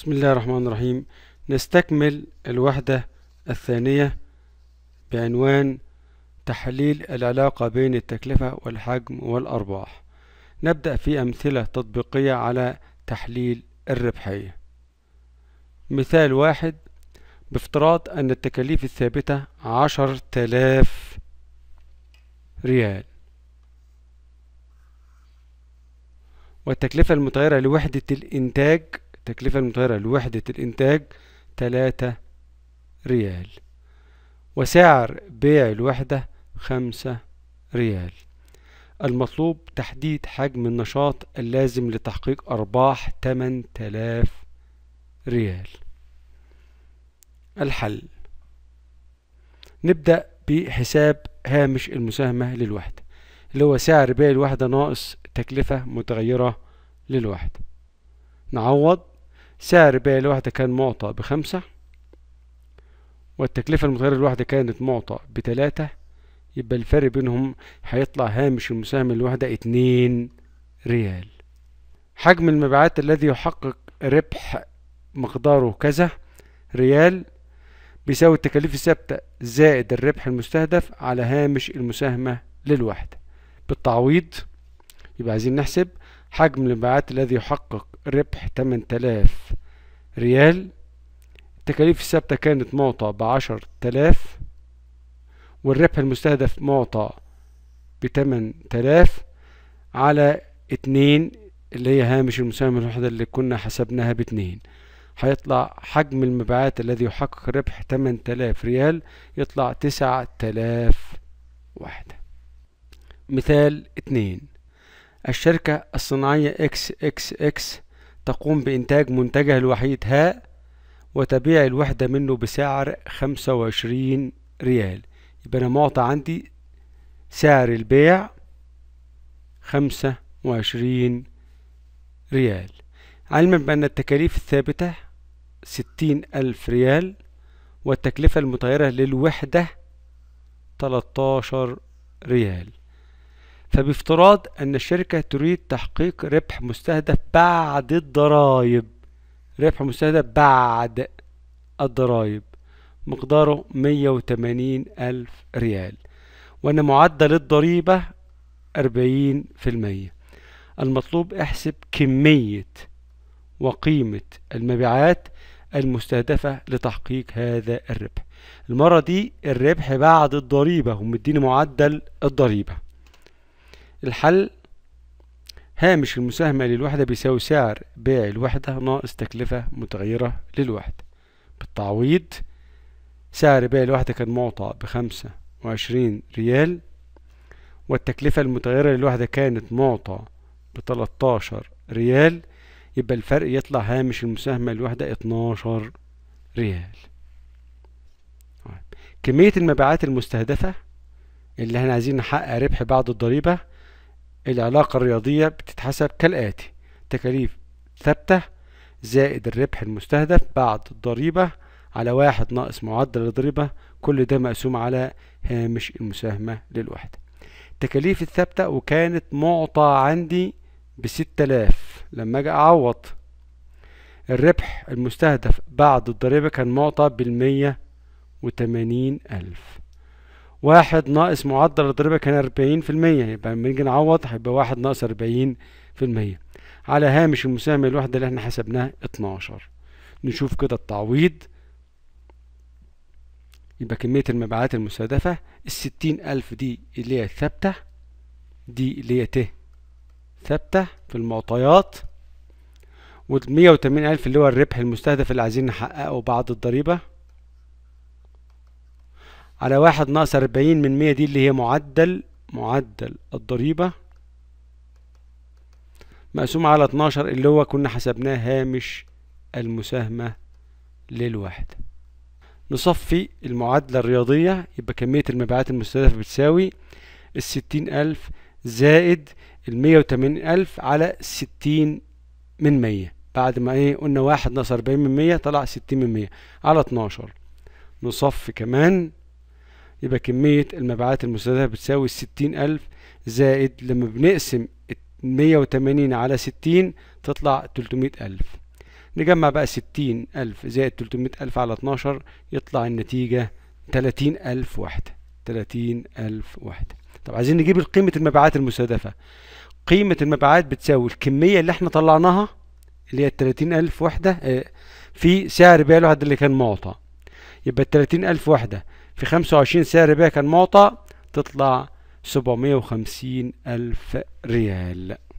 بسم الله الرحمن الرحيم نستكمل الوحدة الثانية بعنوان تحليل العلاقة بين التكلفة والحجم والأرباح نبدأ في أمثلة تطبيقية على تحليل الربحية مثال واحد بافتراض أن التكاليف الثابتة عشر تلاف ريال والتكلفة المتغيرة لوحدة الإنتاج التكلفة المتغيرة لوحدة الإنتاج تلاتة ريال وسعر بيع الوحدة خمسة ريال المطلوب تحديد حجم النشاط اللازم لتحقيق أرباح تمن تلاف ريال الحل نبدأ بحساب هامش المساهمة للوحدة اللي هو سعر بيع الوحدة ناقص تكلفة متغيرة للوحدة نعوض سعر بيع الوحدة كان معطى بخمسة والتكلفة المتغيرة الواحدة كانت معطى بتلاتة يبقى الفرق بينهم هيطلع هامش المساهمة الواحدة اتنين ريال حجم المبيعات الذي يحقق ربح مقداره كذا ريال بيساوي التكاليف الثابتة زائد الربح المستهدف على هامش المساهمة للوحدة بالتعويض يبقى عايزين نحسب حجم المبيعات الذي يحقق ربح 8000 ريال التكاليف الثابتة كانت معطى بعشر تلاف والربح المستهدف معطى ب تلاف على اتنين اللي هي هامش المساهمة الوحدة اللي كنا حسبناها باتنين هيطلع حجم المبيعات الذي يحقق ربح تمن تلاف ريال يطلع 9000 تلاف وحدة مثال اتنين الشركة الصناعية اكس اكس اكس تقوم بإنتاج منتجها الوحيد هاء وتبيع الوحدة منه بسعر خمسة وعشرين ريال يبقى أنا معطى عندي سعر البيع خمسة وعشرين ريال علما بأن التكاليف الثابتة ستين ألف ريال والتكلفة المتغيرة للوحدة تلتاشر ريال فبافتراض أن الشركة تريد تحقيق ربح مستهدف بعد الضرائب ربح مستهدف بعد الضرائب مقداره 180 ألف ريال وأن معدل الضريبة 40% المطلوب احسب كمية وقيمة المبيعات المستهدفة لتحقيق هذا الربح المرة دي الربح بعد الضريبة ومديني معدل الضريبة الحل هامش المساهمة للوحدة بيساوي سعر بيع الوحدة ناقص تكلفة متغيرة للوحدة بالتعويض سعر بيع الوحدة كان معطى بخمسة وعشرين ريال والتكلفة المتغيرة للوحدة كانت معطى بتلاتاشر ريال يبقى الفرق يطلع هامش المساهمة للوحدة اتناشر ريال طيب، كمية المبيعات المستهدفة اللي احنا عايزين نحقق ربح بعد الضريبة العلاقة الرياضية بتتحسب كالآتي تكاليف ثابتة زائد الربح المستهدف بعد الضريبة على واحد ناقص معدل الضريبة كل ده مقسوم على هامش المساهمة للوحدة التكاليف الثابتة وكانت معطى عندي بستة آلاف لما أجي أعوض الربح المستهدف بعد الضريبة كان معطى بالمية وتمانين ألف واحد ناقص معدل الضريبة كان أربعين في المية يبقى لما نيجي نعوض هيبقى واحد ناقص أربعين في المية على هامش المساهمة الواحدة اللي احنا حسبناها اتناشر نشوف كده التعويض يبقى كمية المبيعات المستهدفة الستين ألف دي اللي هي ثابتة دي اللي هي ت ثابتة في المعطيات والمية وتمانين ألف اللي هو الربح المستهدف اللي عايزين نحققه بعد الضريبة على واحد ناقص أربعين من مية دي اللي هي معدل معدل الضريبة مقسوم على اتناشر اللي هو كنا حسبناه هامش المساهمة للوحدة نصفي المعادلة الرياضية يبقى كمية المبيعات المستهدفة بتساوي الستين ألف زائد المية وتمانين ألف على ستين من مية بعد ما ايه قلنا واحد ناقص أربعين من مية طلع ستين من مية على اتناشر نصفي كمان يبقى كمية المبيعات المستهدفة بتساوي الستين ألف زائد لما بنقسم مية وتمانين على ستين تطلع تلتمية ألف نجمع بقى ستين ألف زائد تلتمية ألف على اتناشر يطلع النتيجة تلاتين ألف وحدة تلاتين ألف وحدة طب عايزين نجيب قيمة المبيعات المستهدفة قيمة المبيعات بتساوي الكمية اللي احنا طلعناها اللي هي التلاتين ألف وحدة آه، في سعر بيع الواحد اللي كان معطى يبقى التلاتين ألف وحدة في 25 ساعة ربا كان معطى تطلع 750 ألف ريال